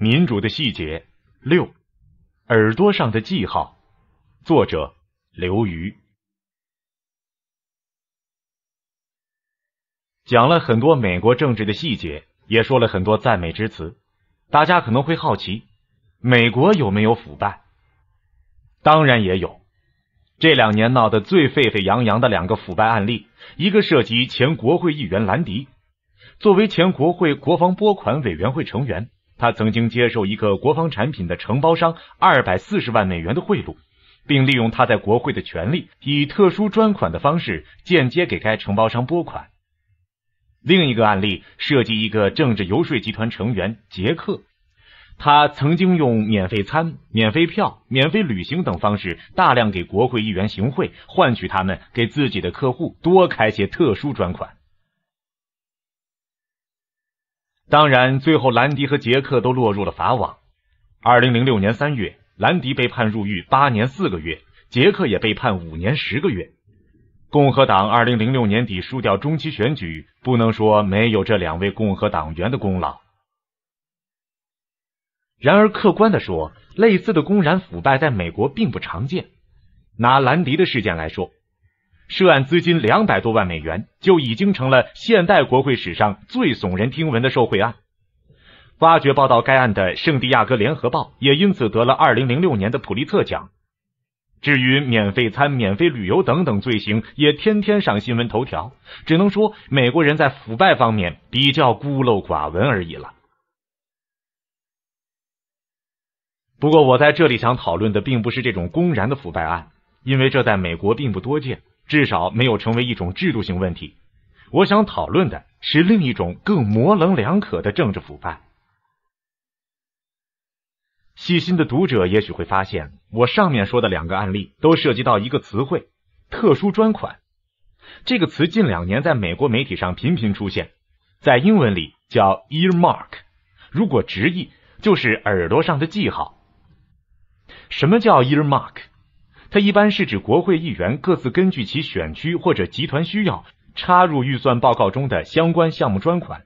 民主的细节六，耳朵上的记号，作者刘瑜，讲了很多美国政治的细节，也说了很多赞美之词。大家可能会好奇，美国有没有腐败？当然也有。这两年闹得最沸沸扬扬的两个腐败案例，一个涉及前国会议员兰迪，作为前国会国防拨款委员会成员。他曾经接受一个国防产品的承包商二百四十万美元的贿赂，并利用他在国会的权利，以特殊专款的方式间接给该承包商拨款。另一个案例涉及一个政治游说集团成员杰克，他曾经用免费餐、免费票、免费旅行等方式，大量给国会议员行贿，换取他们给自己的客户多开些特殊专款。当然，最后兰迪和杰克都落入了法网。二零零六年三月，兰迪被判入狱八年四个月，杰克也被判五年十个月。共和党二零零六年底输掉中期选举，不能说没有这两位共和党员的功劳。然而，客观的说，类似的公然腐败在美国并不常见。拿兰迪的事件来说。涉案资金两百多万美元，就已经成了现代国会史上最耸人听闻的受贿案。挖掘报道该案的《圣地亚哥联合报》也因此得了二零零六年的普利策奖。至于免费餐、免费旅游等等罪行，也天天上新闻头条。只能说美国人在腐败方面比较孤陋寡闻而已了。不过，我在这里想讨论的并不是这种公然的腐败案，因为这在美国并不多见。至少没有成为一种制度性问题。我想讨论的是另一种更模棱两可的政治腐败。细心的读者也许会发现，我上面说的两个案例都涉及到一个词汇“特殊专款”。这个词近两年在美国媒体上频频出现，在英文里叫 earmark。如果直译，就是耳朵上的记号。什么叫 earmark？它一般是指国会议员各自根据其选区或者集团需要，插入预算报告中的相关项目专款。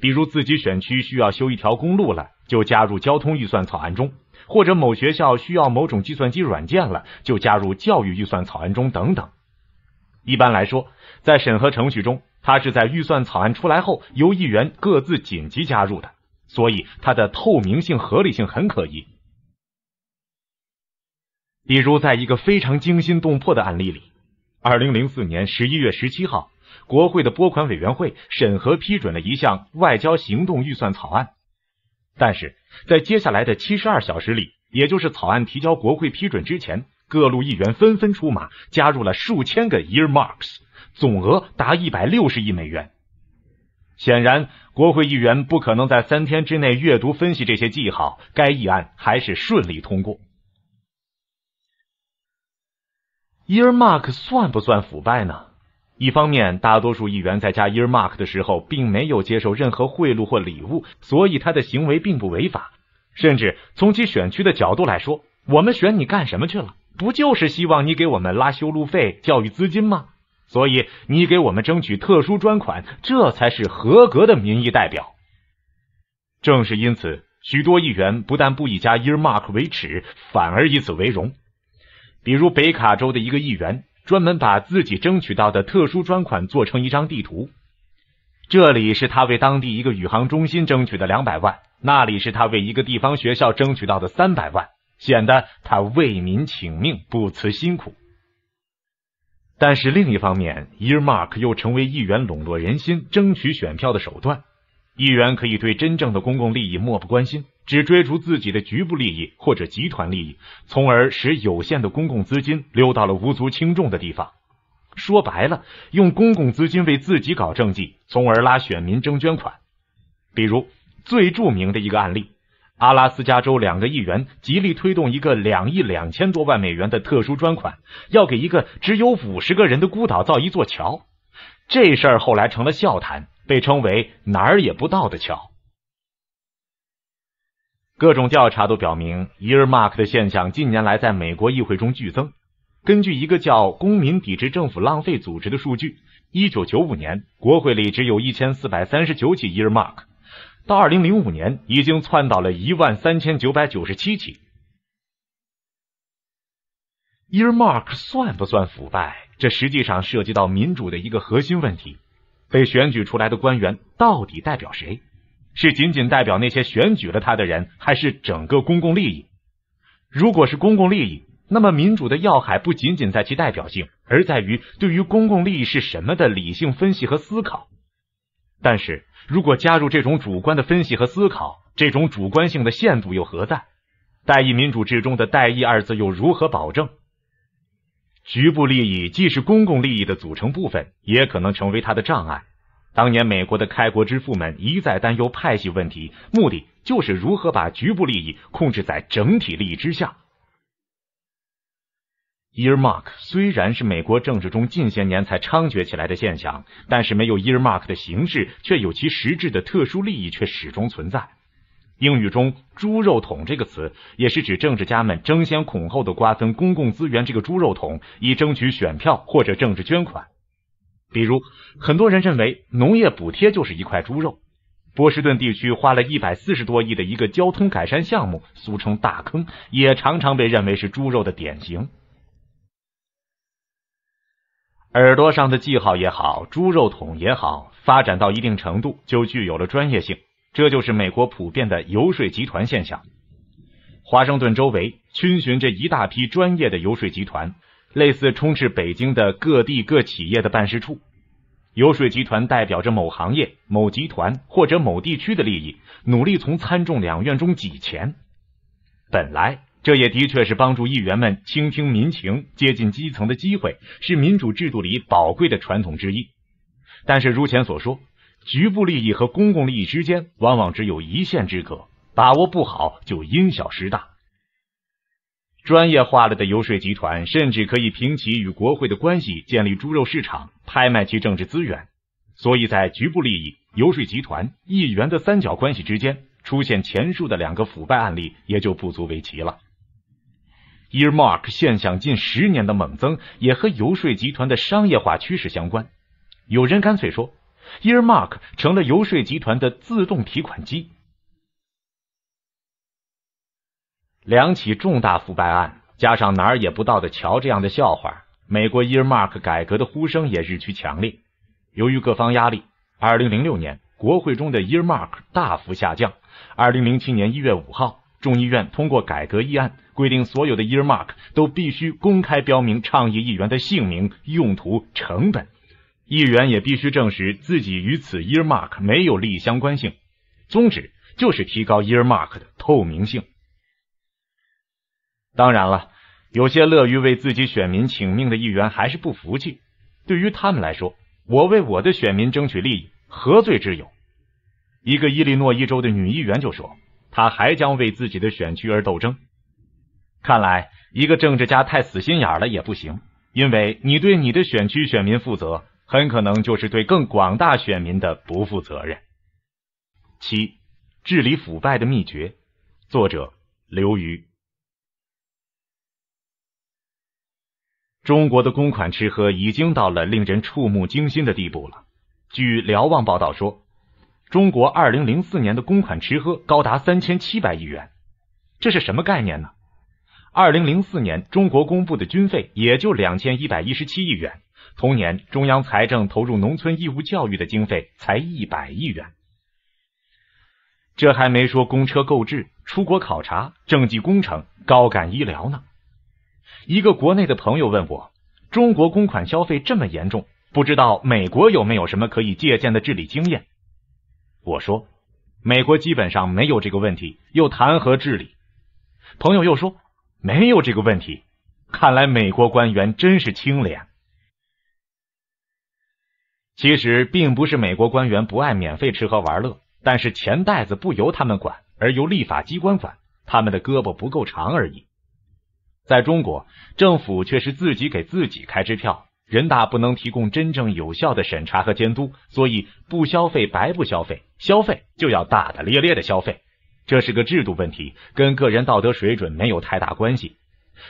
比如自己选区需要修一条公路了，就加入交通预算草案中；或者某学校需要某种计算机软件了，就加入教育预算草案中等等。一般来说，在审核程序中，它是在预算草案出来后由议员各自紧急加入的，所以它的透明性、合理性很可疑。比如，在一个非常惊心动魄的案例里，二零零四年十一月十七号，国会的拨款委员会审核批准了一项外交行动预算草案。但是，在接下来的七十二小时里，也就是草案提交国会批准之前，各路议员纷纷出马，加入了数千个 earmarks，总额达一百六十亿美元。显然，国会议员不可能在三天之内阅读分析这些记号，该议案还是顺利通过。Ear Mark 算不算腐败呢？一方面，大多数议员在加 Ear Mark 的时候，并没有接受任何贿赂或礼物，所以他的行为并不违法。甚至从其选区的角度来说，我们选你干什么去了？不就是希望你给我们拉修路费、教育资金吗？所以你给我们争取特殊专款，这才是合格的民意代表。正是因此，许多议员不但不以加 Ear Mark 为耻，反而以此为荣。比如北卡州的一个议员，专门把自己争取到的特殊专款做成一张地图，这里是他为当地一个宇航中心争取的两百万，那里是他为一个地方学校争取到的三百万，显得他为民请命，不辞辛苦。但是另一方面，Earmark 又成为议员笼络人心、争取选票的手段，议员可以对真正的公共利益漠不关心。只追逐自己的局部利益或者集团利益，从而使有限的公共资金溜到了无足轻重的地方。说白了，用公共资金为自己搞政绩，从而拉选民争捐款。比如最著名的一个案例，阿拉斯加州两个议员极力推动一个两亿两千多万美元的特殊专款，要给一个只有五十个人的孤岛造一座桥。这事儿后来成了笑谈，被称为“哪儿也不到的桥”。各种调查都表明，earmark 的现象近年来在美国议会中剧增。根据一个叫“公民抵制政府浪费”组织的数据，一九九五年国会里只有一千四百三十九起 earmark，到二零零五年已经窜到了一万三千九百九十七起。earmark 算不算腐败？这实际上涉及到民主的一个核心问题：被选举出来的官员到底代表谁？是仅仅代表那些选举了他的人，还是整个公共利益？如果是公共利益，那么民主的要害不仅仅在其代表性，而在于对于公共利益是什么的理性分析和思考。但是如果加入这种主观的分析和思考，这种主观性的限度又何在？代议民主制中的“代议”二字又如何保证？局部利益既是公共利益的组成部分，也可能成为它的障碍。当年美国的开国之父们一再担忧派系问题，目的就是如何把局部利益控制在整体利益之下。earmark 虽然是美国政治中近些年才猖獗起来的现象，但是没有 earmark 的形式，却有其实质的特殊利益却始终存在。英语中“猪肉桶”这个词，也是指政治家们争先恐后的瓜分公共资源这个猪肉桶，以争取选票或者政治捐款。比如，很多人认为农业补贴就是一块猪肉。波士顿地区花了一百四十多亿的一个交通改善项目，俗称“大坑”，也常常被认为是猪肉的典型。耳朵上的记号也好，猪肉桶也好，发展到一定程度就具有了专业性，这就是美国普遍的游说集团现象。华盛顿周围逡巡着一大批专业的游说集团。类似充斥北京的各地各企业的办事处，游说集团代表着某行业、某集团或者某地区的利益，努力从参众两院中挤钱。本来这也的确是帮助议员们倾听民情、接近基层的机会，是民主制度里宝贵的传统之一。但是如前所说，局部利益和公共利益之间往往只有一线之隔，把握不好就因小失大。专业化了的游说集团，甚至可以凭其与国会的关系建立猪肉市场，拍卖其政治资源。所以，在局部利益、游说集团、议员的三角关系之间，出现前述的两个腐败案例，也就不足为奇了。earmark 现象近十年的猛增，也和游说集团的商业化趋势相关。有人干脆说，earmark 成了游说集团的自动提款机。两起重大腐败案，加上哪儿也不到的桥这样的笑话，美国 earmark 改革的呼声也日趋强烈。由于各方压力，二零零六年国会中的 earmark 大幅下降。二零零七年一月五号，众议院通过改革议案，规定所有的 earmark 都必须公开标明倡议议员的姓名、用途、成本，议员也必须证实自己与此 earmark 没有利益相关性。宗旨就是提高 earmark 的透明性。当然了，有些乐于为自己选民请命的议员还是不服气。对于他们来说，我为我的选民争取利益，何罪之有？一个伊利诺伊州的女议员就说：“她还将为自己的选区而斗争。”看来，一个政治家太死心眼了也不行，因为你对你的选区选民负责，很可能就是对更广大选民的不负责任。七、治理腐败的秘诀，作者刘瑜。中国的公款吃喝已经到了令人触目惊心的地步了。据《瞭望》报道说，中国二零零四年的公款吃喝高达三千七百亿元，这是什么概念呢？二零零四年，中国公布的军费也就两千一百一十七亿元，同年中央财政投入农村义务教育的经费才一百亿元，这还没说公车购置、出国考察、政绩工程、高干医疗呢。一个国内的朋友问我：“中国公款消费这么严重，不知道美国有没有什么可以借鉴的治理经验？”我说：“美国基本上没有这个问题，又谈何治理？”朋友又说：“没有这个问题，看来美国官员真是清廉。”其实并不是美国官员不爱免费吃喝玩乐，但是钱袋子不由他们管，而由立法机关管，他们的胳膊不够长而已。在中国，政府却是自己给自己开支票，人大不能提供真正有效的审查和监督，所以不消费白不消费，消费就要大大咧咧的消费，这是个制度问题，跟个人道德水准没有太大关系。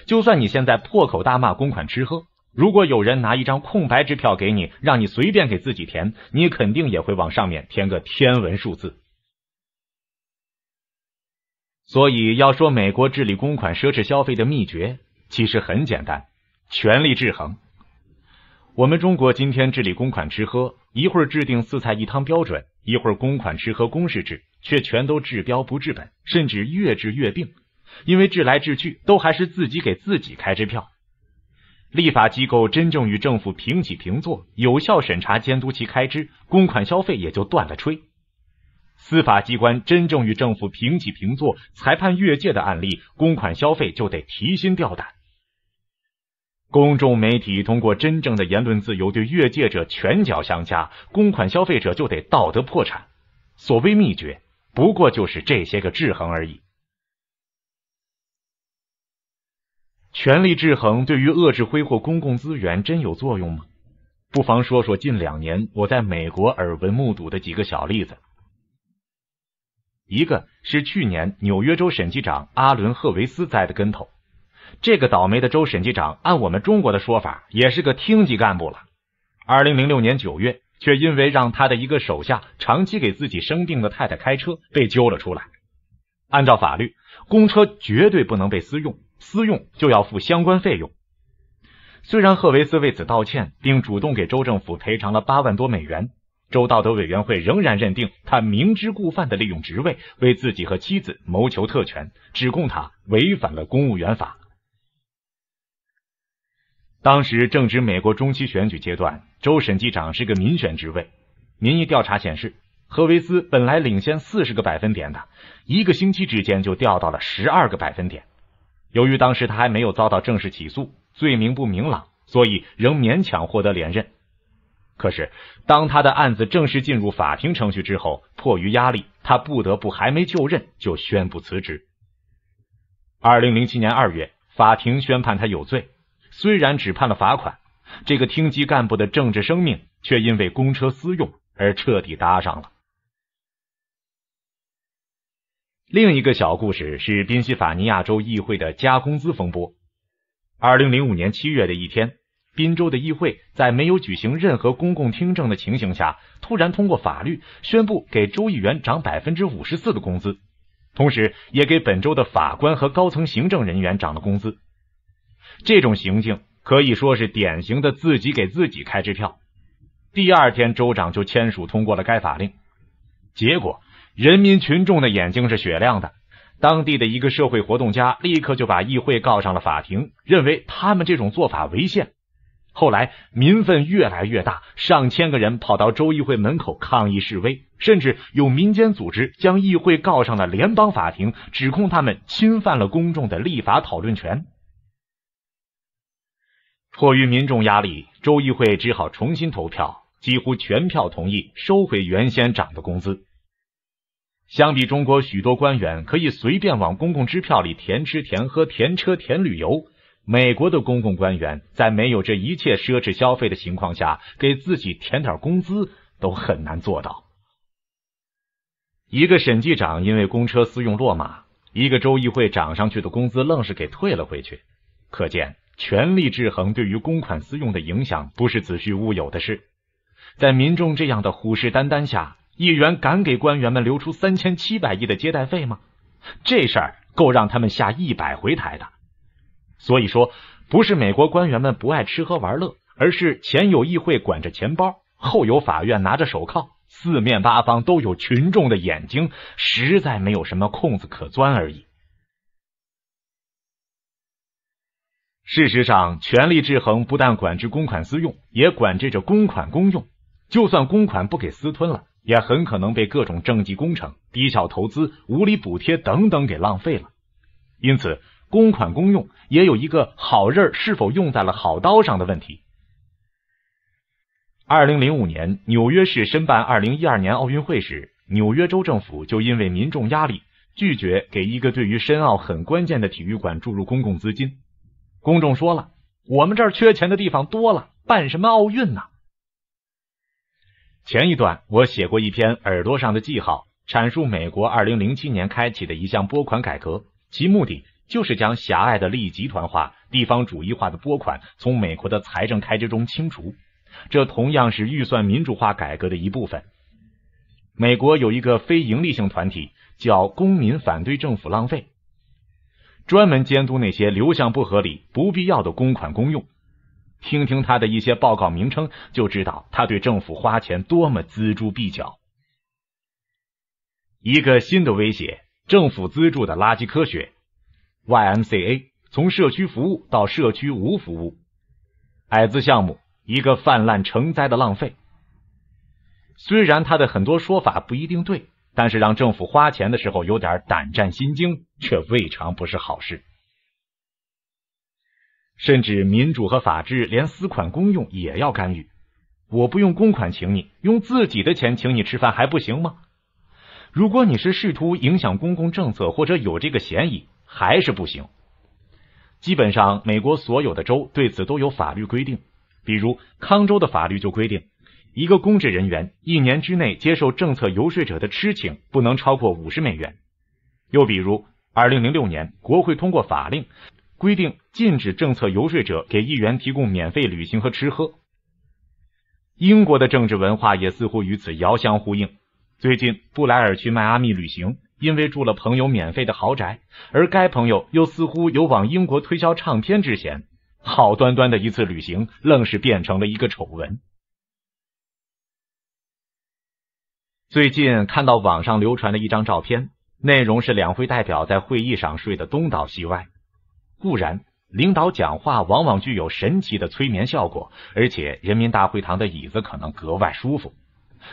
就算你现在破口大骂公款吃喝，如果有人拿一张空白支票给你，让你随便给自己填，你肯定也会往上面填个天文数字。所以，要说美国治理公款奢侈消费的秘诀，其实很简单：权力制衡。我们中国今天治理公款吃喝，一会儿制定四菜一汤标准，一会儿公款吃喝公示制，却全都治标不治本，甚至越治越病，因为治来治去都还是自己给自己开支票。立法机构真正与政府平起平坐，有效审查监督其开支，公款消费也就断了吹。司法机关真正与政府平起平坐，裁判越界的案例，公款消费就得提心吊胆；公众媒体通过真正的言论自由对越界者拳脚相加，公款消费者就得道德破产。所谓秘诀，不过就是这些个制衡而已。权力制衡对于遏制挥霍公共资源，真有作用吗？不妨说说近两年我在美国耳闻目睹的几个小例子。一个是去年纽约州审计长阿伦·赫维斯栽的跟头。这个倒霉的州审计长，按我们中国的说法，也是个厅级干部了。二零零六年九月，却因为让他的一个手下长期给自己生病的太太开车，被揪了出来。按照法律，公车绝对不能被私用，私用就要付相关费用。虽然赫维斯为此道歉，并主动给州政府赔偿了八万多美元。州道德委员会仍然认定他明知故犯的利用职位为自己和妻子谋求特权，指控他违反了公务员法。当时正值美国中期选举阶段，州审计长是个民选职位。民意调查显示，何维斯本来领先四十个百分点的，一个星期之间就掉到了十二个百分点。由于当时他还没有遭到正式起诉，罪名不明朗，所以仍勉强获得连任。可是，当他的案子正式进入法庭程序之后，迫于压力，他不得不还没就任就宣布辞职。二零零七年二月，法庭宣判他有罪，虽然只判了罚款，这个厅级干部的政治生命却因为公车私用而彻底搭上了。另一个小故事是宾夕法尼亚州议会的加工资风波。二零零五年七月的一天。滨州的议会在没有举行任何公共听证的情形下，突然通过法律宣布给州议员涨百分之五十四的工资，同时也给本州的法官和高层行政人员涨了工资。这种行径可以说是典型的自己给自己开支票。第二天，州长就签署通过了该法令。结果，人民群众的眼睛是雪亮的，当地的一个社会活动家立刻就把议会告上了法庭，认为他们这种做法违宪。后来民愤越来越大，上千个人跑到州议会门口抗议示威，甚至有民间组织将议会告上了联邦法庭，指控他们侵犯了公众的立法讨论权。迫于民众压力，州议会只好重新投票，几乎全票同意收回原先涨的工资。相比中国，许多官员可以随便往公共支票里填吃填喝填车填旅游。美国的公共官员在没有这一切奢侈消费的情况下，给自己填点工资都很难做到。一个审计长因为公车私用落马，一个州议会涨上去的工资愣是给退了回去。可见权力制衡对于公款私用的影响不是子虚乌有的事。在民众这样的虎视眈眈下，议员敢给官员们留出三千七百亿的接待费吗？这事儿够让他们下一百回台的。所以说，不是美国官员们不爱吃喝玩乐，而是前有议会管着钱包，后有法院拿着手铐，四面八方都有群众的眼睛，实在没有什么空子可钻而已。事实上，权力制衡不但管制公款私用，也管制着公款公用。就算公款不给私吞了，也很可能被各种政绩工程、低效投资、无理补贴等等给浪费了。因此。公款公用也有一个好刃是否用在了好刀上的问题。二零零五年，纽约市申办二零一二年奥运会时，纽约州政府就因为民众压力，拒绝给一个对于申奥很关键的体育馆注入公共资金。公众说了：“我们这儿缺钱的地方多了，办什么奥运呢？”前一段我写过一篇《耳朵上的记号》，阐述美国二零零七年开启的一项拨款改革，其目的。就是将狭隘的利益集团化、地方主义化的拨款从美国的财政开支中清除，这同样是预算民主化改革的一部分。美国有一个非盈利性团体叫“公民反对政府浪费”，专门监督那些流向不合理、不必要的公款公用。听听他的一些报告名称，就知道他对政府花钱多么锱铢必较。一个新的威胁：政府资助的垃圾科学。YMCA 从社区服务到社区无服务，矮子项目一个泛滥成灾的浪费。虽然他的很多说法不一定对，但是让政府花钱的时候有点胆战心惊，却未尝不是好事。甚至民主和法治连私款公用也要干预。我不用公款请你，用自己的钱请你吃饭还不行吗？如果你是试图影响公共政策，或者有这个嫌疑。还是不行。基本上，美国所有的州对此都有法律规定。比如，康州的法律就规定，一个公职人员一年之内接受政策游说者的吃请不能超过五十美元。又比如，二零零六年，国会通过法令，规定禁止政策游说者给议员提供免费旅行和吃喝。英国的政治文化也似乎与此遥相呼应。最近，布莱尔去迈阿密旅行。因为住了朋友免费的豪宅，而该朋友又似乎有往英国推销唱片之嫌，好端端的一次旅行，愣是变成了一个丑闻。最近看到网上流传的一张照片，内容是两会代表在会议上睡得东倒西歪。固然，领导讲话往往具有神奇的催眠效果，而且人民大会堂的椅子可能格外舒服。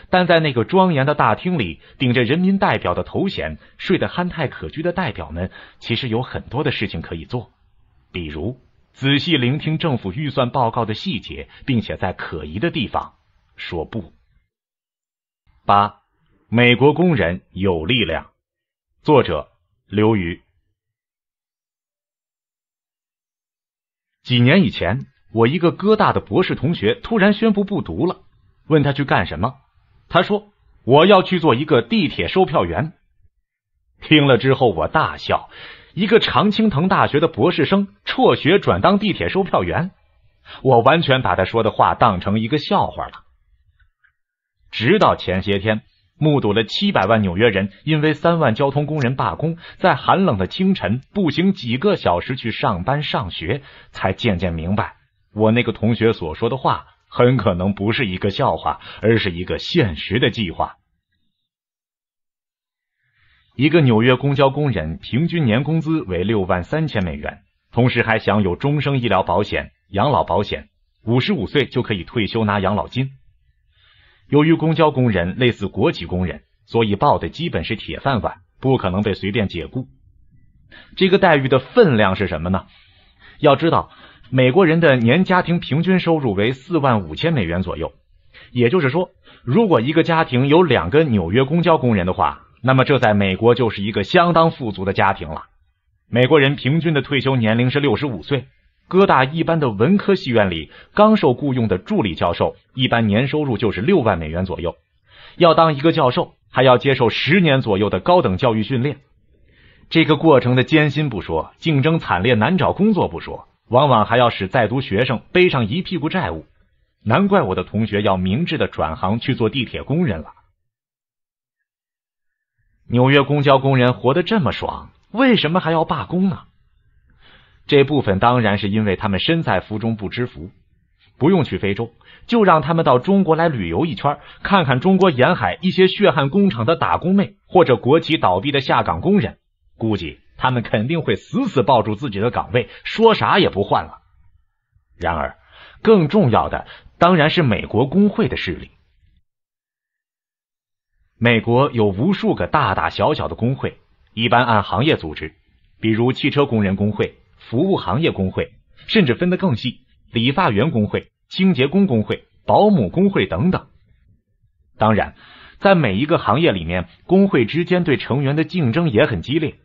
但在那个庄严的大厅里，顶着人民代表的头衔、睡得憨态可掬的代表们，其实有很多的事情可以做，比如仔细聆听政府预算报告的细节，并且在可疑的地方说不。八，美国工人有力量。作者：刘瑜。几年以前，我一个哥大的博士同学突然宣布不读了，问他去干什么？他说：“我要去做一个地铁售票员。”听了之后，我大笑。一个常青藤大学的博士生辍学转当地铁售票员，我完全把他说的话当成一个笑话了。直到前些天，目睹了七百万纽约人因为三万交通工人罢工，在寒冷的清晨步行几个小时去上班上学，才渐渐明白我那个同学所说的话。很可能不是一个笑话，而是一个现实的计划。一个纽约公交工人平均年工资为六万三千美元，同时还享有终生医疗保险、养老保险，五十五岁就可以退休拿养老金。由于公交工人类似国企工人，所以抱的基本是铁饭碗，不可能被随便解雇。这个待遇的分量是什么呢？要知道。美国人的年家庭平均收入为四万五千美元左右，也就是说，如果一个家庭有两个纽约公交工人的话，那么这在美国就是一个相当富足的家庭了。美国人平均的退休年龄是六十五岁。哥大一般的文科系院里，刚受雇用的助理教授一般年收入就是六万美元左右。要当一个教授，还要接受十年左右的高等教育训练，这个过程的艰辛不说，竞争惨烈，难找工作不说。往往还要使在读学生背上一屁股债务，难怪我的同学要明智的转行去做地铁工人了。纽约公交工人活得这么爽，为什么还要罢工呢？这部分当然是因为他们身在福中不知福，不用去非洲，就让他们到中国来旅游一圈，看看中国沿海一些血汗工厂的打工妹，或者国企倒闭的下岗工人，估计。他们肯定会死死抱住自己的岗位，说啥也不换了。然而，更重要的当然是美国工会的势力。美国有无数个大大小小的工会，一般按行业组织，比如汽车工人工会、服务行业工会，甚至分得更细，理发员工会、清洁工工会、保姆工会等等。当然，在每一个行业里面，工会之间对成员的竞争也很激烈。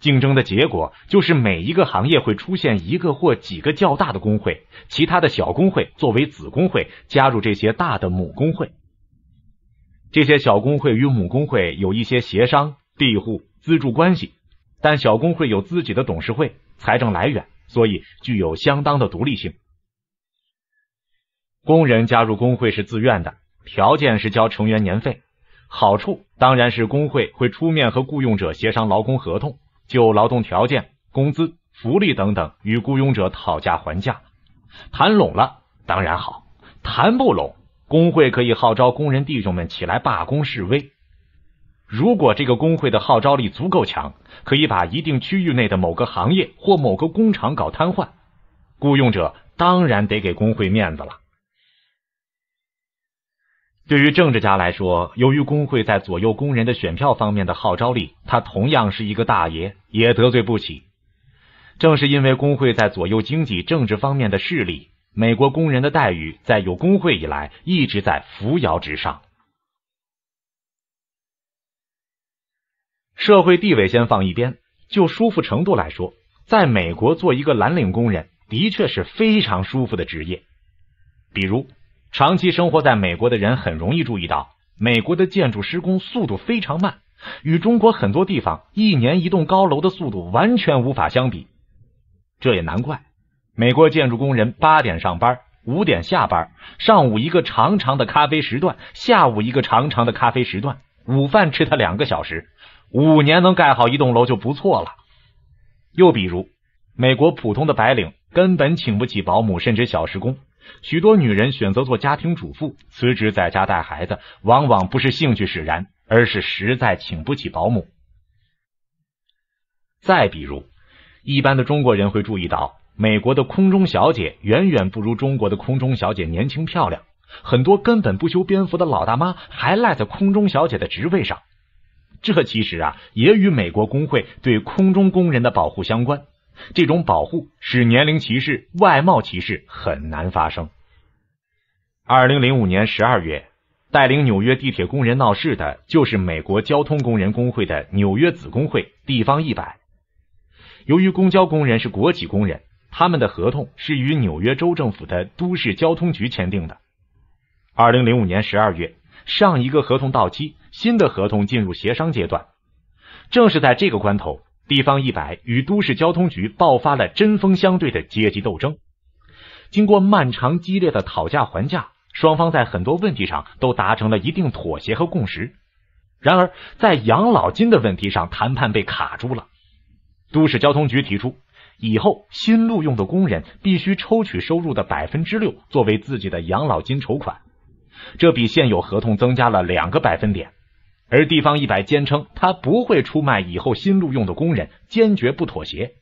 竞争的结果就是每一个行业会出现一个或几个较大的工会，其他的小工会作为子工会加入这些大的母工会。这些小工会与母工会有一些协商、庇护、资助关系，但小工会有自己的董事会、财政来源，所以具有相当的独立性。工人加入工会是自愿的，条件是交成员年费，好处当然是工会会出面和雇佣者协商劳工合同。就劳动条件、工资、福利等等与雇佣者讨价还价，谈拢了当然好，谈不拢，工会可以号召工人弟兄们起来罢工示威。如果这个工会的号召力足够强，可以把一定区域内的某个行业或某个工厂搞瘫痪，雇佣者当然得给工会面子了。对于政治家来说，由于工会在左右工人的选票方面的号召力，他同样是一个大爷，也得罪不起。正是因为工会在左右经济、政治方面的势力，美国工人的待遇在有工会以来一直在扶摇直上。社会地位先放一边，就舒服程度来说，在美国做一个蓝领工人的确是非常舒服的职业，比如。长期生活在美国的人很容易注意到，美国的建筑施工速度非常慢，与中国很多地方一年一栋高楼的速度完全无法相比。这也难怪，美国建筑工人八点上班，五点下班，上午一个长长的咖啡时段，下午一个长长的咖啡时段，午饭吃它两个小时，五年能盖好一栋楼就不错了。又比如，美国普通的白领根本请不起保姆，甚至小时工。许多女人选择做家庭主妇，辞职在家带孩子，往往不是兴趣使然，而是实在请不起保姆。再比如，一般的中国人会注意到，美国的空中小姐远远不如中国的空中小姐年轻漂亮，很多根本不修边幅的老大妈还赖在空中小姐的职位上。这其实啊，也与美国工会对空中工人的保护相关。这种保护使年龄歧视、外貌歧视很难发生。二零零五年十二月，带领纽约地铁工人闹事的就是美国交通工人工会的纽约子工会地方一百。由于公交工人是国企工人，他们的合同是与纽约州政府的都市交通局签订的。二零零五年十二月，上一个合同到期，新的合同进入协商阶段。正是在这个关头。地方一百与都市交通局爆发了针锋相对的阶级斗争。经过漫长激烈的讨价还价，双方在很多问题上都达成了一定妥协和共识。然而，在养老金的问题上，谈判被卡住了。都市交通局提出，以后新录用的工人必须抽取收入的百分之六作为自己的养老金筹款，这比现有合同增加了两个百分点。而地方一百坚称，他不会出卖以后新录用的工人，坚决不妥协。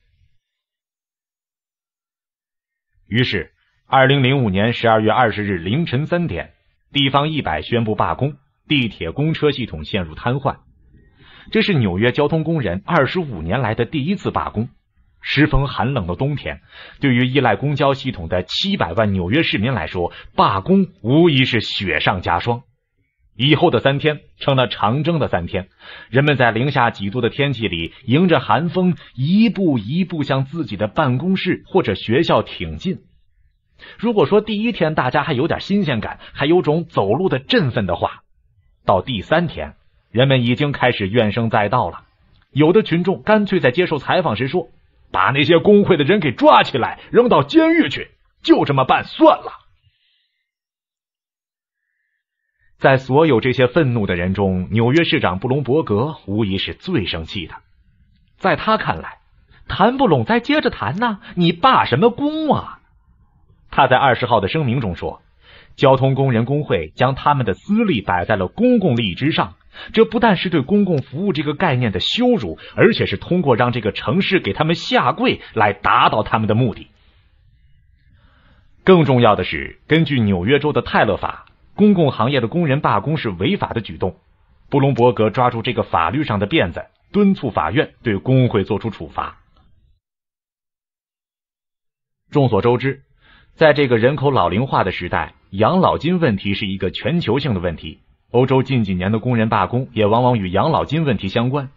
于是，二零零五年十二月二十日凌晨三点，地方一百宣布罢工，地铁、公车系统陷入瘫痪。这是纽约交通工人二十五年来的第一次罢工。时逢寒冷的冬天，对于依赖公交系统的七百万纽约市民来说，罢工无疑是雪上加霜。以后的三天成了长征的三天，人们在零下几度的天气里，迎着寒风，一步一步向自己的办公室或者学校挺进。如果说第一天大家还有点新鲜感，还有种走路的振奋的话，到第三天，人们已经开始怨声载道了。有的群众干脆在接受采访时说：“把那些工会的人给抓起来，扔到监狱去，就这么办算了。”在所有这些愤怒的人中，纽约市长布隆伯格无疑是最生气的。在他看来，谈不拢再接着谈呢，你罢什么工啊？他在二十号的声明中说：“交通工人工会将他们的私利摆在了公共利益之上，这不但是对公共服务这个概念的羞辱，而且是通过让这个城市给他们下跪来达到他们的目的。”更重要的是，根据纽约州的泰勒法。公共行业的工人罢工是违法的举动。布隆伯格抓住这个法律上的辫子，敦促法院对工会做出处罚。众所周知，在这个人口老龄化的时代，养老金问题是一个全球性的问题。欧洲近几年的工人罢工也往往与养老金问题相关。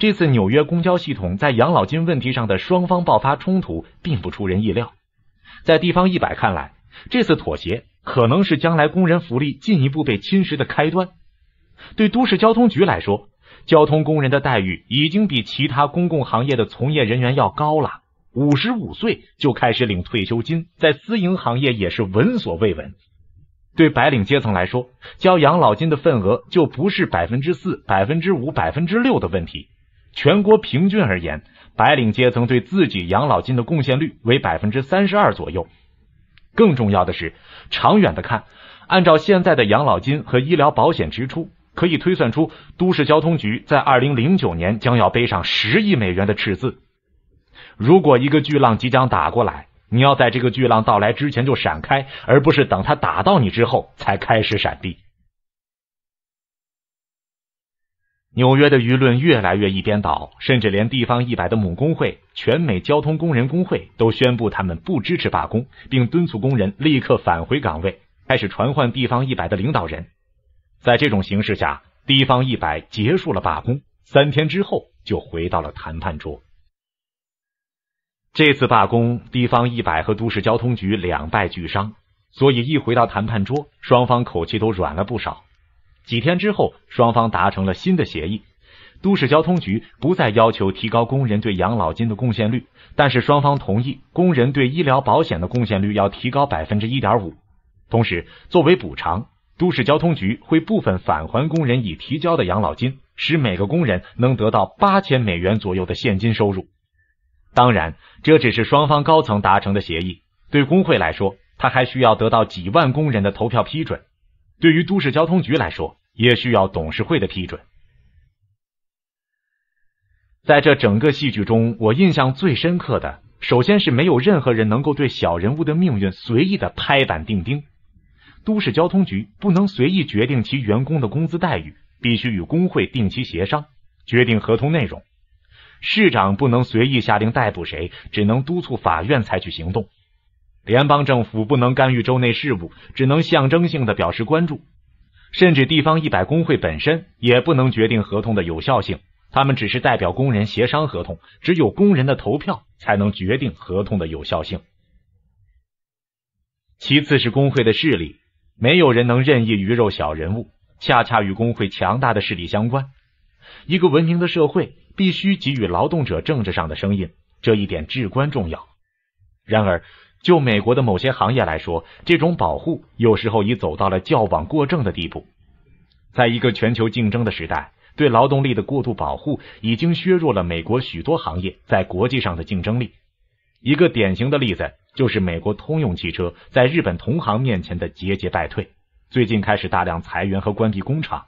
这次纽约公交系统在养老金问题上的双方爆发冲突，并不出人意料。在地方一百看来，这次妥协。可能是将来工人福利进一步被侵蚀的开端。对都市交通局来说，交通工人的待遇已经比其他公共行业的从业人员要高了。五十五岁就开始领退休金，在私营行业也是闻所未闻。对白领阶层来说，交养老金的份额就不是百分之四、百分之五、百分之六的问题。全国平均而言，白领阶层对自己养老金的贡献率为百分之三十二左右。更重要的是，长远的看，按照现在的养老金和医疗保险支出，可以推算出，都市交通局在二零零九年将要背上十亿美元的赤字。如果一个巨浪即将打过来，你要在这个巨浪到来之前就闪开，而不是等它打到你之后才开始闪避。纽约的舆论越来越一边倒，甚至连地方一百的母工会——全美交通工人工会——都宣布他们不支持罢工，并敦促工人立刻返回岗位。开始传唤地方一百的领导人。在这种形势下，地方一百结束了罢工，三天之后就回到了谈判桌。这次罢工，地方一百和都市交通局两败俱伤，所以一回到谈判桌，双方口气都软了不少。几天之后，双方达成了新的协议。都市交通局不再要求提高工人对养老金的贡献率，但是双方同意工人对医疗保险的贡献率要提高百分之一点五。同时，作为补偿，都市交通局会部分返还工人已提交的养老金，使每个工人能得到八千美元左右的现金收入。当然，这只是双方高层达成的协议，对工会来说，他还需要得到几万工人的投票批准。对于都市交通局来说，也需要董事会的批准。在这整个戏剧中，我印象最深刻的，首先是没有任何人能够对小人物的命运随意的拍板定钉。都市交通局不能随意决定其员工的工资待遇，必须与工会定期协商，决定合同内容。市长不能随意下令逮捕谁，只能督促法院采取行动。联邦政府不能干预州内事务，只能象征性的表示关注；甚至地方一百工会本身也不能决定合同的有效性，他们只是代表工人协商合同，只有工人的投票才能决定合同的有效性。其次是工会的势力，没有人能任意鱼肉小人物，恰恰与工会强大的势力相关。一个文明的社会必须给予劳动者政治上的声音，这一点至关重要。然而，就美国的某些行业来说，这种保护有时候已走到了矫枉过正的地步。在一个全球竞争的时代，对劳动力的过度保护已经削弱了美国许多行业在国际上的竞争力。一个典型的例子就是美国通用汽车在日本同行面前的节节败退，最近开始大量裁员和关闭工厂。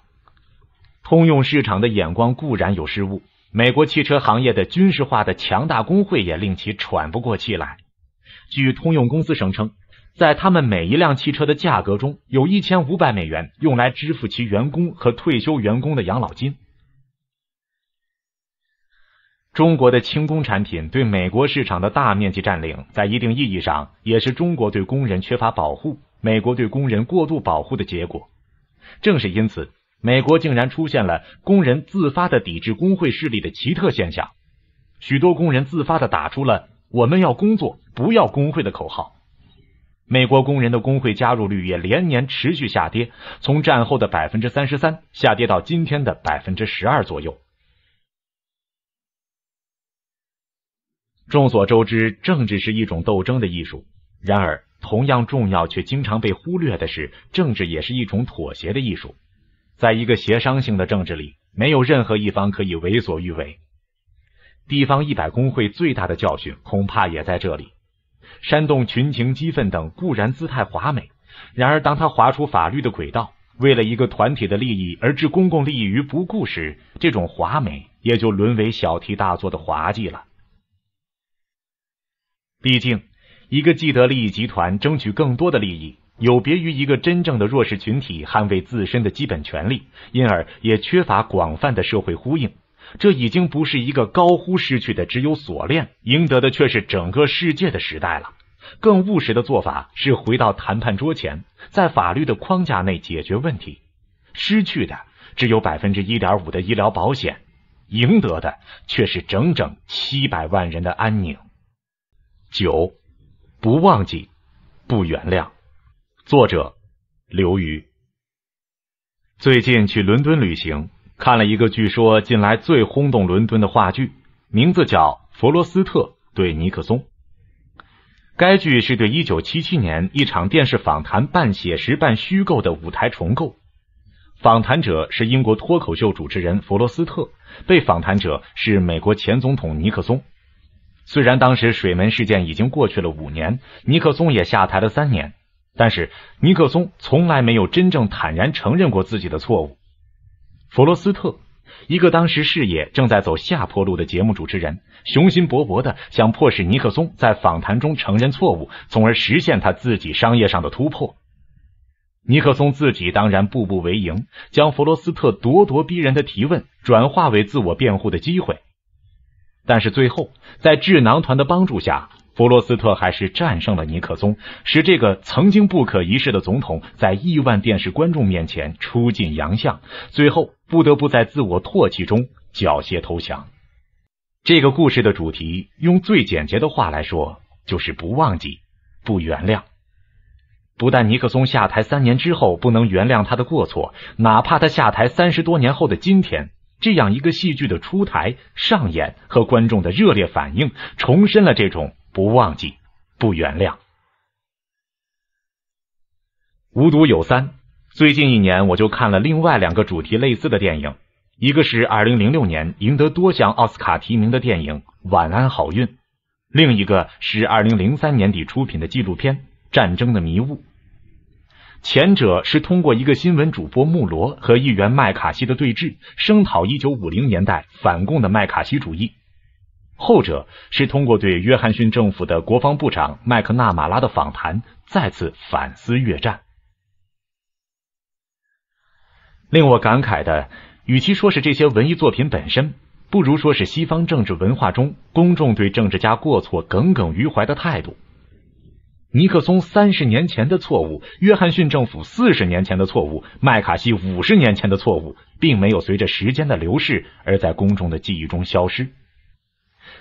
通用市场的眼光固然有失误，美国汽车行业的军事化的强大工会也令其喘不过气来。据通用公司声称，在他们每一辆汽车的价格中，有一千五百美元用来支付其员工和退休员工的养老金。中国的轻工产品对美国市场的大面积占领，在一定意义上也是中国对工人缺乏保护、美国对工人过度保护的结果。正是因此，美国竟然出现了工人自发的抵制工会势力的奇特现象，许多工人自发的打出了。我们要工作，不要工会的口号。美国工人的工会加入率也连年持续下跌，从战后的百分之三十三下跌到今天的百分之十二左右。众所周知，政治是一种斗争的艺术。然而，同样重要却经常被忽略的是，政治也是一种妥协的艺术。在一个协商性的政治里，没有任何一方可以为所欲为。地方一百工会最大的教训，恐怕也在这里。煽动群情激愤等固然姿态华美，然而当他划出法律的轨道，为了一个团体的利益而置公共利益于不顾时，这种华美也就沦为小题大做的滑稽了。毕竟，一个既得利益集团争取更多的利益，有别于一个真正的弱势群体捍卫自身的基本权利，因而也缺乏广泛的社会呼应。这已经不是一个高呼失去的只有锁链，赢得的却是整个世界的时代了。更务实的做法是回到谈判桌前，在法律的框架内解决问题。失去的只有百分之一点五的医疗保险，赢得的却是整整七百万人的安宁。九，不忘记，不原谅。作者刘瑜。最近去伦敦旅行。看了一个据说近来最轰动伦敦的话剧，名字叫《弗罗斯特对尼克松》。该剧是对一九七七年一场电视访谈半写实半虚构的舞台重构。访谈者是英国脱口秀主持人弗罗斯特，被访谈者是美国前总统尼克松。虽然当时水门事件已经过去了五年，尼克松也下台了三年，但是尼克松从来没有真正坦然承认过自己的错误。弗罗斯特，一个当时事业正在走下坡路的节目主持人，雄心勃勃的想迫使尼克松在访谈中承认错误，从而实现他自己商业上的突破。尼克松自己当然步步为营，将弗罗斯特咄咄逼人的提问转化为自我辩护的机会。但是最后，在智囊团的帮助下，弗罗斯特还是战胜了尼克松，使这个曾经不可一世的总统在亿万电视观众面前出尽洋相。最后。不得不在自我唾弃中缴械投降。这个故事的主题，用最简洁的话来说，就是不忘记、不原谅。不但尼克松下台三年之后不能原谅他的过错，哪怕他下台三十多年后的今天，这样一个戏剧的出台、上演和观众的热烈反应，重申了这种不忘记、不原谅。无独有三。最近一年，我就看了另外两个主题类似的电影，一个是二零零六年赢得多项奥斯卡提名的电影《晚安好运》，另一个是二零零三年底出品的纪录片《战争的迷雾》。前者是通过一个新闻主播穆罗和议员麦卡锡的对峙，声讨一九五零年代反共的麦卡锡主义；后者是通过对约翰逊政府的国防部长麦克纳马拉的访谈，再次反思越战。令我感慨的，与其说是这些文艺作品本身，不如说是西方政治文化中公众对政治家过错耿耿于怀的态度。尼克松三十年前的错误，约翰逊政府四十年前的错误，麦卡锡五十年前的错误，并没有随着时间的流逝而在公众的记忆中消失。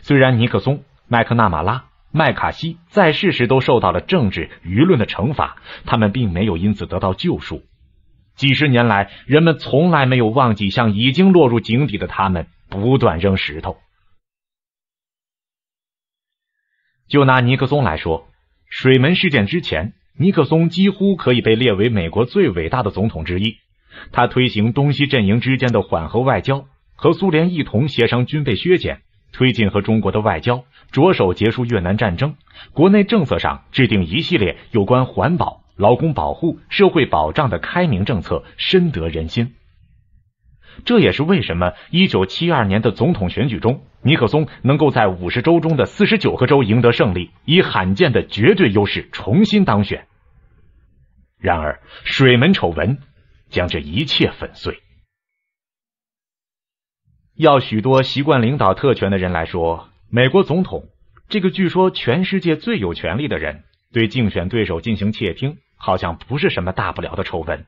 虽然尼克松、麦克纳马拉、麦卡锡在世时都受到了政治舆论的惩罚，他们并没有因此得到救赎。几十年来，人们从来没有忘记向已经落入井底的他们不断扔石头。就拿尼克松来说，水门事件之前，尼克松几乎可以被列为美国最伟大的总统之一。他推行东西阵营之间的缓和外交，和苏联一同协商军备削减，推进和中国的外交，着手结束越南战争。国内政策上，制定一系列有关环保。劳工保护、社会保障的开明政策深得人心，这也是为什么一九七二年的总统选举中，尼克松能够在五十州中的四十九个州赢得胜利，以罕见的绝对优势重新当选。然而，水门丑闻将这一切粉碎。要许多习惯领导特权的人来说，美国总统这个据说全世界最有权力的人，对竞选对手进行窃听。好像不是什么大不了的丑闻，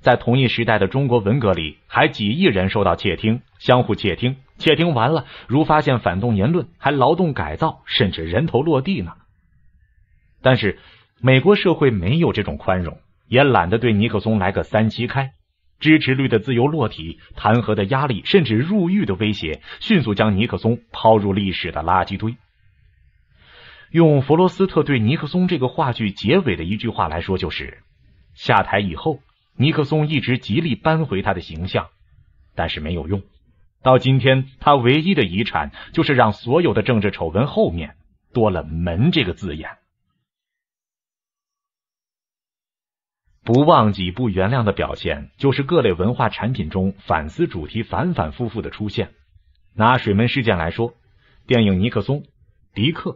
在同一时代的中国文革里，还几亿人受到窃听、相互窃听、窃听完了，如发现反动言论，还劳动改造，甚至人头落地呢。但是美国社会没有这种宽容，也懒得对尼克松来个三七开，支持率的自由落体、弹劾的压力，甚至入狱的威胁，迅速将尼克松抛入历史的垃圾堆。用弗罗斯特对尼克松这个话剧结尾的一句话来说，就是下台以后，尼克松一直极力扳回他的形象，但是没有用。到今天，他唯一的遗产就是让所有的政治丑闻后面多了“门”这个字眼。不忘记、不原谅的表现，就是各类文化产品中反思主题反反复复的出现。拿水门事件来说，电影《尼克松》、《迪克》。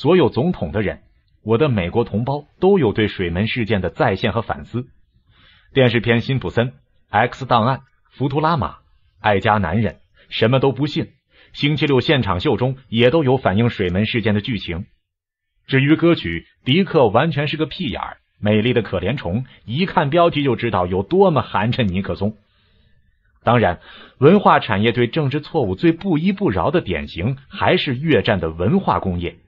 所有总统的人，我的美国同胞都有对水门事件的再现和反思。电视片《辛普森》、《X 档案》、《浮图拉马》、《爱家男人》什么都不信。星期六现场秀中也都有反映水门事件的剧情。至于歌曲，《迪克》完全是个屁眼儿，《美丽的可怜虫》一看标题就知道有多么寒碜尼克松。当然，文化产业对政治错误最不依不饶的典型，还是越战的文化工业。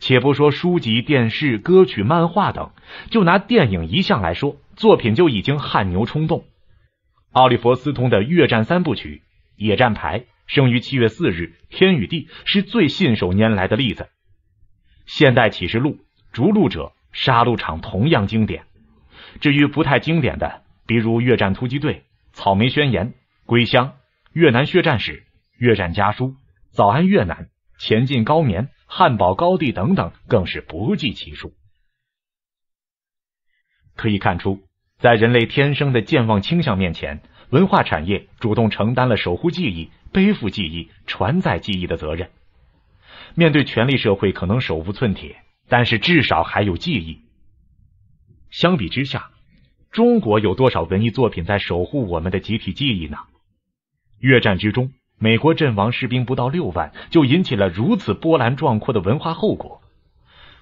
且不说书籍、电视、歌曲、漫画等，就拿电影一项来说，作品就已经汗牛充栋。奥利弗·斯通的越战三部曲《野战排》《生于七月四日》《天与地》是最信手拈来的例子，《现代启示录》《逐鹿者》《杀戮场》同样经典。至于不太经典的，比如《越战突击队》《草莓宣言》《归乡》《越南血战史》《越战家书》《早安越南》《前进高棉》。汉堡高地等等更是不计其数。可以看出，在人类天生的健忘倾向面前，文化产业主动承担了守护记忆、背负记忆、传载记忆的责任。面对权力社会，可能手无寸铁，但是至少还有记忆。相比之下，中国有多少文艺作品在守护我们的集体记忆呢？越战之中。美国阵亡士兵不到六万，就引起了如此波澜壮阔的文化后果。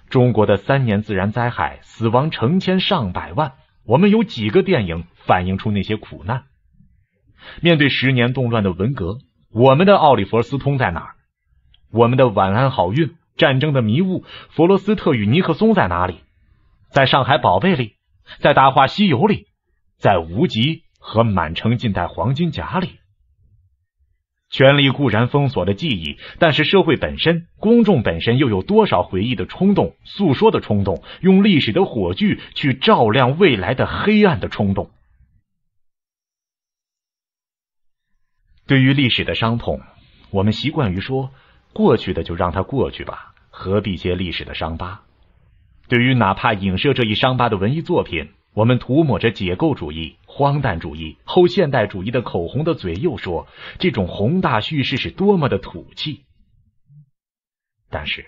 中国的三年自然灾害，死亡成千上百万，我们有几个电影反映出那些苦难？面对十年动乱的文革，我们的《奥利弗·斯通》在哪？我们的《晚安，好运》《战争的迷雾》《弗罗斯特与尼克松》在哪里？在上海《宝贝》里，在《大话西游》里，在《无极》和《满城尽带黄金甲》里？权力固然封锁了记忆，但是社会本身、公众本身又有多少回忆的冲动、诉说的冲动、用历史的火炬去照亮未来的黑暗的冲动？对于历史的伤痛，我们习惯于说过去的就让它过去吧，何必揭历史的伤疤？对于哪怕影射这一伤疤的文艺作品，我们涂抹着解构主义。荒诞主义、后现代主义的口红的嘴又说，这种宏大叙事是多么的土气。但是，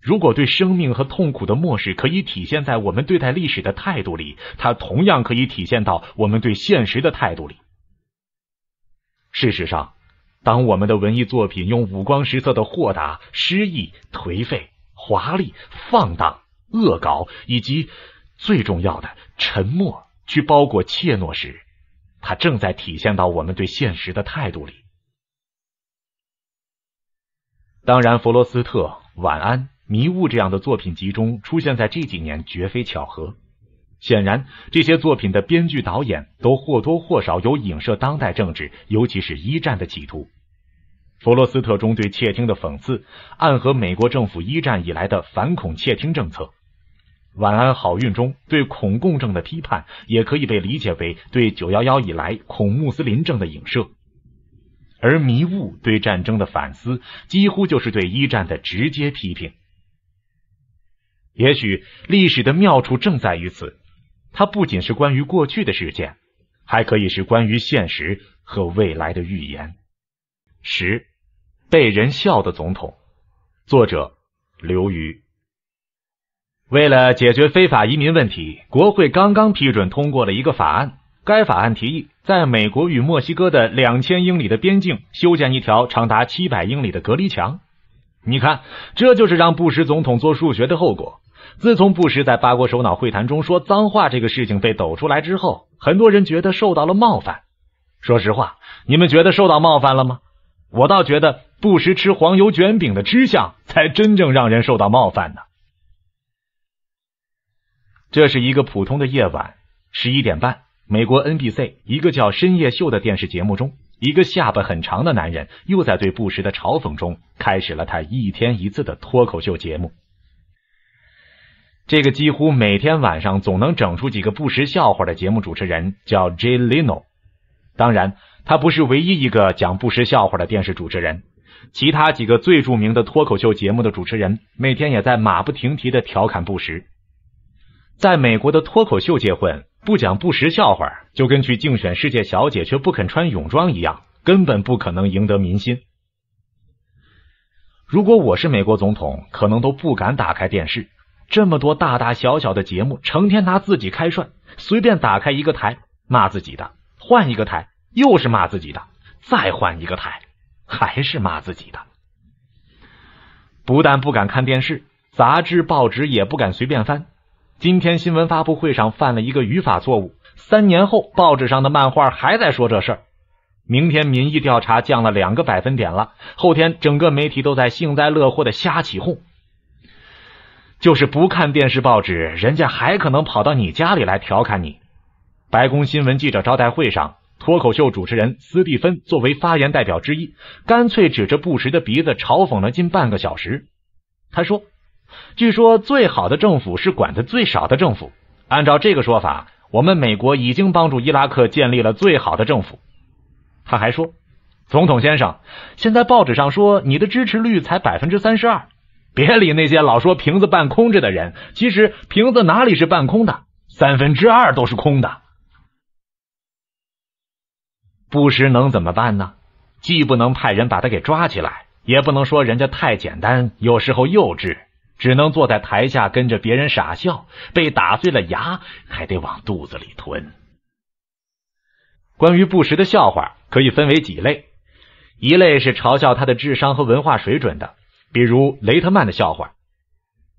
如果对生命和痛苦的漠视可以体现在我们对待历史的态度里，它同样可以体现到我们对现实的态度里。事实上，当我们的文艺作品用五光十色的豁达、诗意、颓废、华丽、放荡、恶搞，以及最重要的沉默。去包裹怯懦时，它正在体现到我们对现实的态度里。当然，弗罗斯特《晚安》《迷雾》这样的作品集中出现在这几年绝非巧合。显然，这些作品的编剧、导演都或多或少有影射当代政治，尤其是一战的企图。弗罗斯特中对窃听的讽刺，暗合美国政府一战以来的反恐窃听政策。晚安好运中对恐共症的批判，也可以被理解为对九幺幺以来恐穆斯林症的影射；而迷雾对战争的反思，几乎就是对一战的直接批评。也许历史的妙处正在于此，它不仅是关于过去的事件，还可以是关于现实和未来的预言。十被人笑的总统，作者刘瑜。为了解决非法移民问题，国会刚刚批准通过了一个法案。该法案提议在美国与墨西哥的两千英里的边境修建一条长达七百英里的隔离墙。你看，这就是让布什总统做数学的后果。自从布什在八国首脑会谈中说脏话这个事情被抖出来之后，很多人觉得受到了冒犯。说实话，你们觉得受到冒犯了吗？我倒觉得布什吃黄油卷饼的吃相才真正让人受到冒犯呢。这是一个普通的夜晚，十一点半，美国 NBC 一个叫《深夜秀》的电视节目中，一个下巴很长的男人又在对布什的嘲讽中开始了他一天一次的脱口秀节目。这个几乎每天晚上总能整出几个不识笑话的节目主持人叫 Jay Leno。当然，他不是唯一一个讲不识笑话的电视主持人，其他几个最著名的脱口秀节目的主持人每天也在马不停蹄的调侃布什。在美国的脱口秀界混，不讲不实笑话，就跟去竞选世界小姐却不肯穿泳装一样，根本不可能赢得民心。如果我是美国总统，可能都不敢打开电视，这么多大大小小的节目，成天拿自己开涮，随便打开一个台骂自己的，换一个台又是骂自己的，再换一个台还是骂自己的。不但不敢看电视，杂志报纸也不敢随便翻。今天新闻发布会上犯了一个语法错误，三年后报纸上的漫画还在说这事儿。明天民意调查降了两个百分点了，后天整个媒体都在幸灾乐祸的瞎起哄。就是不看电视报纸，人家还可能跑到你家里来调侃你。白宫新闻记者招待会上，脱口秀主持人斯蒂芬作为发言代表之一，干脆指着布什的鼻子嘲讽了近半个小时。他说。据说最好的政府是管的最少的政府。按照这个说法，我们美国已经帮助伊拉克建立了最好的政府。他还说：“总统先生，现在报纸上说你的支持率才百分之三十二，别理那些老说瓶子半空着的人。其实瓶子哪里是半空的，三分之二都是空的。”布什能怎么办呢？既不能派人把他给抓起来，也不能说人家太简单，有时候幼稚。只能坐在台下跟着别人傻笑，被打碎了牙还得往肚子里吞。关于布什的笑话可以分为几类，一类是嘲笑他的智商和文化水准的，比如雷特曼的笑话：“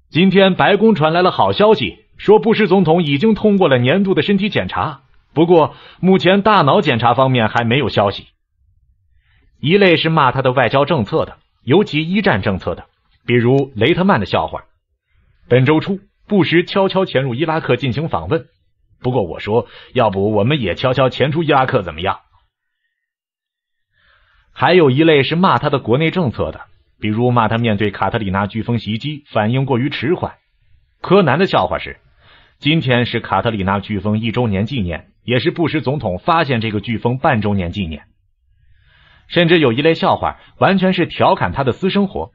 今天白宫传来了好消息，说布什总统已经通过了年度的身体检查，不过目前大脑检查方面还没有消息。”一类是骂他的外交政策的，尤其一战政策的。比如雷特曼的笑话，本周初布什悄悄潜入伊拉克进行访问。不过我说，要不我们也悄悄潜出伊拉克怎么样？还有一类是骂他的国内政策的，比如骂他面对卡特里娜飓风袭击反应过于迟缓。柯南的笑话是：今天是卡特里娜飓风一周年纪念，也是布什总统发现这个飓风半周年纪念。甚至有一类笑话完全是调侃他的私生活。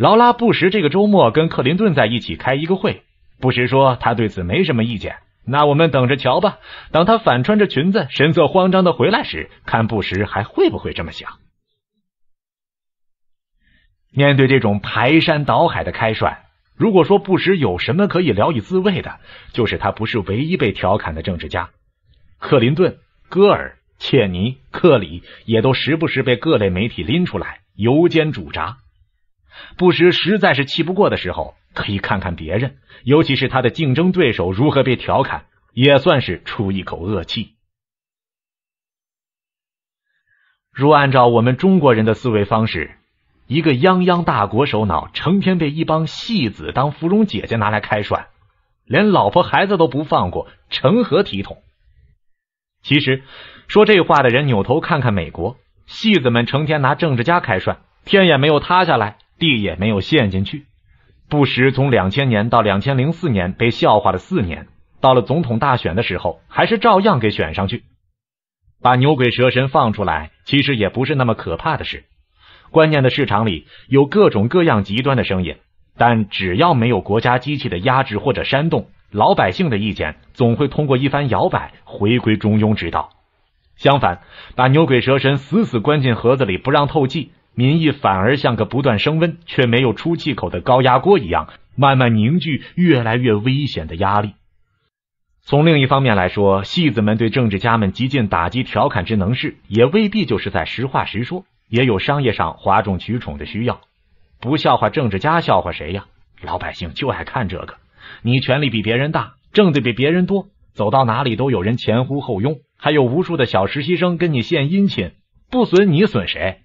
劳拉·布什这个周末跟克林顿在一起开一个会，布什说他对此没什么意见。那我们等着瞧吧，等他反穿着裙子、神色慌张的回来时，看布什还会不会这么想。面对这种排山倒海的开涮，如果说布什有什么可以聊以自慰的，就是他不是唯一被调侃的政治家。克林顿、戈尔、切尼克里也都时不时被各类媒体拎出来油煎煮炸。不时实在是气不过的时候，可以看看别人，尤其是他的竞争对手如何被调侃，也算是出一口恶气。若按照我们中国人的思维方式，一个泱泱大国首脑成天被一帮戏子当芙蓉姐姐拿来开涮，连老婆孩子都不放过，成何体统？其实说这话的人扭头看看美国，戏子们成天拿政治家开涮，天也没有塌下来。地也没有陷进去，不时从两千年到两千零四年被笑话了四年，到了总统大选的时候，还是照样给选上去。把牛鬼蛇神放出来，其实也不是那么可怕的事。观念的市场里有各种各样极端的声音，但只要没有国家机器的压制或者煽动，老百姓的意见总会通过一番摇摆回归中庸之道。相反，把牛鬼蛇神死死关进盒子里，不让透气。民意反而像个不断升温却没有出气口的高压锅一样，慢慢凝聚越来越危险的压力。从另一方面来说，戏子们对政治家们极尽打击、调侃之能事，也未必就是在实话实说，也有商业上哗众取宠的需要。不笑话政治家，笑话谁呀？老百姓就爱看这个。你权力比别人大，挣得比别人多，走到哪里都有人前呼后拥，还有无数的小实习生跟你献殷勤，不损你损谁？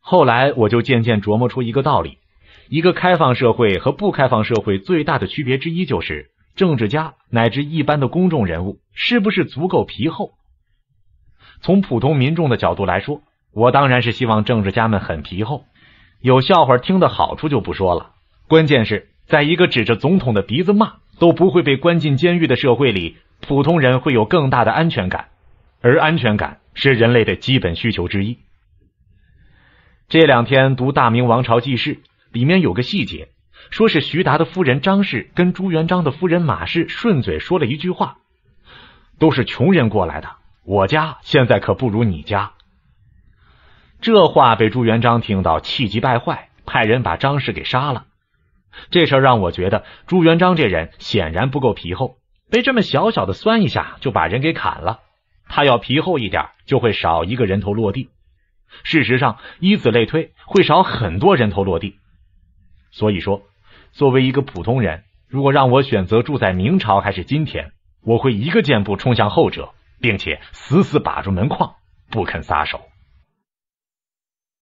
后来，我就渐渐琢磨出一个道理：一个开放社会和不开放社会最大的区别之一，就是政治家乃至一般的公众人物是不是足够皮厚。从普通民众的角度来说，我当然是希望政治家们很皮厚，有笑话听的好处就不说了。关键是在一个指着总统的鼻子骂都不会被关进监狱的社会里，普通人会有更大的安全感，而安全感是人类的基本需求之一。这两天读《大明王朝纪事》，里面有个细节，说是徐达的夫人张氏跟朱元璋的夫人马氏顺嘴说了一句话：“都是穷人过来的，我家现在可不如你家。”这话被朱元璋听到，气急败坏，派人把张氏给杀了。这事儿让我觉得朱元璋这人显然不够皮厚，被这么小小的酸一下就把人给砍了。他要皮厚一点，就会少一个人头落地。事实上，以此类推，会少很多人头落地。所以说，作为一个普通人，如果让我选择住在明朝还是今天，我会一个箭步冲向后者，并且死死把住门框，不肯撒手。